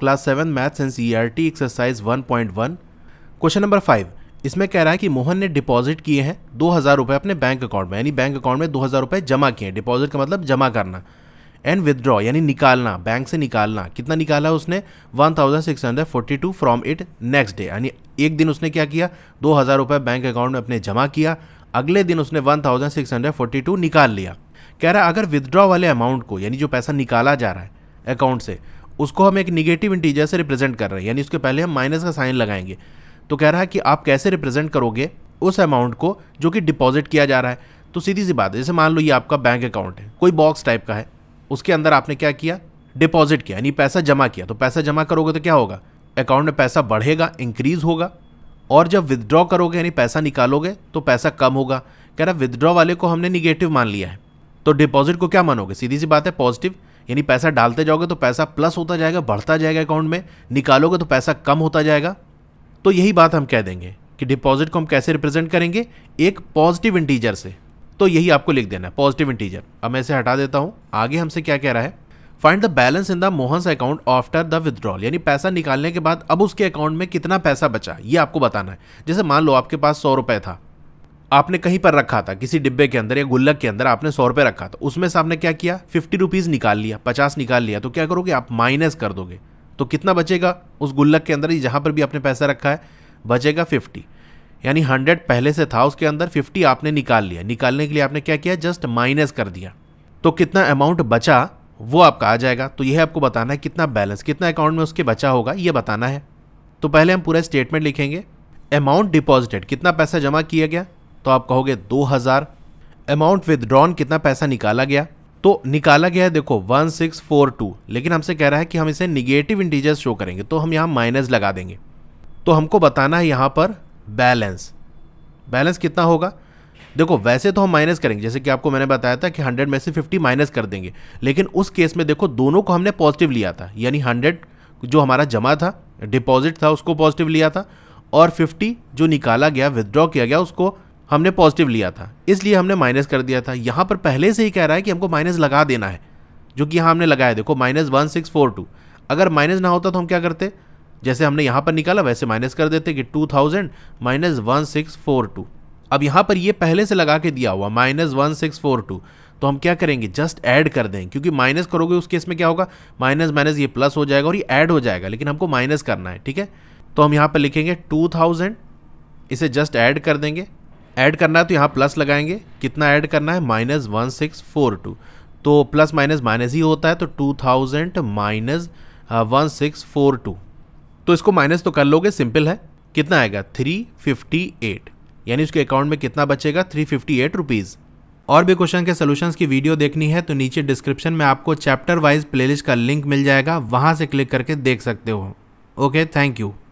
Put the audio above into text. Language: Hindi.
class seven maths and C R T exercise one point one question number five इसमें कह रहा है कि मोहन ने डिपॉजिट किए हैं दो हज़ार रुपये अपने बैंक अकाउंट में यानी बैंक अकाउंट में दो हज़ार रुपये जमा किए हैं डिपॉजिट का मतलब जमा करना एंड विदड्रॉ यानी निकालना बैंक से निकालना कितना निकाला उसने one thousand six hundred forty two from it next day यानी एक दिन उसने क्या किया दो हज़ार रुपये बैंक अकाउंट में अपने जमा किया अगले दिन उसने one thousand six hundred forty two निकाल लिया कह रहा है अगर विदड्रॉ वाले अमाउंट को यानी जो पैसा निकाला जा रहा है अकाउंट से उसको हम एक निगेटिव इंटीजर से रिप्रेजेंट कर रहे हैं यानी उसके पहले हम माइनस का साइन लगाएंगे तो कह रहा है कि आप कैसे रिप्रेजेंट करोगे उस अमाउंट को जो कि डिपॉजिट किया जा रहा है तो सीधी सी बात है जैसे मान लो ये आपका बैंक अकाउंट है कोई बॉक्स टाइप का है उसके अंदर आपने क्या किया डिपॉजिट किया यानी पैसा जमा किया तो पैसा जमा करोगे तो क्या होगा अकाउंट में पैसा बढ़ेगा इंक्रीज होगा और जब विदड्रॉ करोगे यानी पैसा निकालोगे तो पैसा कम होगा कह रहा विदड्रॉ वाले को हमने निगेटिव मान लिया है तो डिपॉजिट को क्या मानोगे सीधी सी बात है पॉजिटिव यानी पैसा डालते जाओगे तो पैसा प्लस होता जाएगा बढ़ता जाएगा अकाउंट में निकालोगे तो पैसा कम होता जाएगा तो यही बात हम कह देंगे कि डिपॉजिट को हम कैसे रिप्रेजेंट करेंगे एक पॉजिटिव इंटीजर से तो यही आपको लिख देना है पॉजिटिव इंटीजर अब मैं इसे हटा देता हूँ आगे हमसे क्या कह रहा है find the balance in the Mohan's account after the withdrawal यानी पैसा निकालने के बाद अब उसके अकाउंट में कितना पैसा बचा ये आपको बताना है जैसे मान लो आपके पास सौ रुपये था आपने कहीं पर रखा था किसी डिब्बे के अंदर या गुल्लक के अंदर आपने सौ रुपये रखा था उसमें से आपने क्या किया फिफ्टी रुपीज़ निकाल लिया पचास निकाल लिया तो क्या करोगे आप माइनस कर दोगे तो कितना बचेगा उस गुल्लक के अंदर जहाँ पर भी आपने पैसा रखा है बचेगा फिफ्टी यानी हंड्रेड पहले से था उसके अंदर फिफ्टी आपने निकाल लिया निकालने के लिए आपने क्या किया जस्ट माइनस कर दिया तो कितना अमाउंट बचा वो आपका आ जाएगा तो यह आपको बताना है कितना बैलेंस कितना अकाउंट में उसके बचा होगा ये बताना है तो पहले हम पूरा स्टेटमेंट लिखेंगे अमाउंट डिपॉजिटेड कितना पैसा जमा किया गया तो आप कहोगे दो हज़ार अमाउंट विदड्रॉन कितना पैसा निकाला गया तो निकाला गया है देखो वन सिक्स फोर टू लेकिन हमसे कह रहा है कि हम इसे निगेटिव इंटीजर्स शो करेंगे तो हम यहाँ माइनस लगा देंगे तो हमको बताना है यहाँ पर बैलेंस बैलेंस कितना होगा देखो वैसे तो हम माइनस करेंगे जैसे कि आपको मैंने बताया था कि 100 में से 50 माइनस कर देंगे लेकिन उस केस में देखो दोनों को हमने पॉजिटिव लिया था यानी 100 जो हमारा जमा था डिपॉजिट था उसको पॉजिटिव लिया था और 50 जो निकाला गया विदड्रॉ किया गया उसको हमने पॉजिटिव लिया था इसलिए हमने माइनस कर दिया था यहाँ पर पहले से ही कह रहा है कि हमको माइनस लगा देना है जो कि यहाँ हमने लगाया देखो minus one six four two अगर माइनस ना होता तो हम क्या करते जैसे हमने यहाँ पर निकाला वैसे माइनस कर देते कि two thousand minus one six four two अब यहाँ पर ये पहले से लगा के दिया हुआ minus one six four two तो हम क्या करेंगे जस्ट ऐड कर दें क्योंकि माइनस करोगे उस केस में क्या होगा माइनस माइनस ये प्लस हो जाएगा और ये ऐड हो जाएगा लेकिन हमको माइनस करना है ठीक है तो हम यहाँ पर लिखेंगे टू थाउजेंड इसे जस्ट ऐड कर देंगे ऐड करना है तो यहाँ प्लस लगाएंगे कितना ऐड करना है minus one six four two तो प्लस माइनस माइनस ही होता है तो two thousand minus one six four two तो इसको माइनस तो कर लोगे सिंपल है कितना आएगा थ्री फिफ्टी एट यानी उसके अकाउंट में कितना बचेगा थ्री फिफ्टी एट रुपीज़ और भी क्वेश्चन के सोल्यूशन की वीडियो देखनी है तो नीचे डिस्क्रिप्शन में आपको चैप्टर वाइज प्लेलिस्ट का लिंक मिल जाएगा वहाँ से क्लिक करके देख सकते हो ओके थैंक यू